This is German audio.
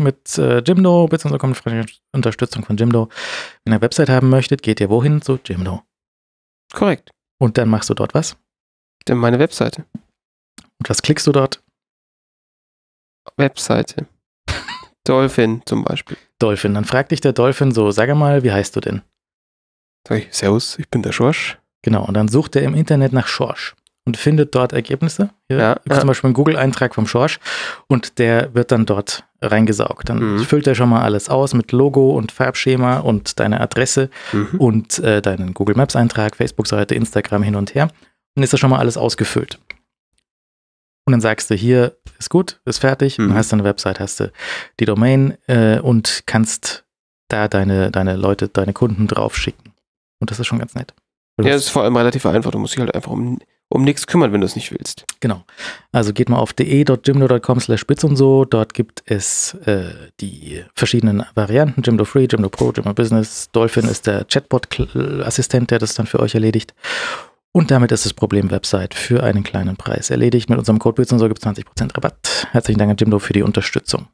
mit äh, Jimdo, beziehungsweise kommt freundliche Unterstützung von Jimdo, wenn ihr eine Website haben möchtet, geht ihr wohin? Zu Jimdo. Korrekt. Und dann machst du dort was? Dann meine Webseite. Und was klickst du dort? Webseite. Dolphin zum Beispiel. Dolphin. Dann fragt dich der Dolphin so, sag mal, wie heißt du denn? Sag ich, Servus, ich bin der Schorsch. Genau, und dann sucht er im Internet nach Schorsch und findet dort Ergebnisse. Hier ja, ja. zum Beispiel einen Google-Eintrag vom Schorsch und der wird dann dort reingesaugt. Dann mhm. füllt er schon mal alles aus mit Logo und Farbschema und deine Adresse mhm. und äh, deinen Google Maps Eintrag, Facebook-Seite, Instagram hin und her. Dann ist das schon mal alles ausgefüllt. Und dann sagst du, hier ist gut, ist fertig. Mhm. Dann hast du eine Website, hast du die Domain äh, und kannst da deine, deine Leute, deine Kunden drauf schicken. Und das ist schon ganz nett. Ja, es ist vor allem relativ einfach. Du musst dich halt einfach um, um nichts kümmern, wenn du es nicht willst. Genau. Also geht mal auf de.jimdo.com slash bits und so. Dort gibt es äh, die verschiedenen Varianten. Jimdo Free, Jimdo Pro, Jimdo Business. Dolphin ist der Chatbot-Assistent, der das dann für euch erledigt. Und damit ist das Problem Website für einen kleinen Preis erledigt. Mit unserem Code Bits und so gibt es 20% Rabatt. Herzlichen Dank an Jimdo für die Unterstützung.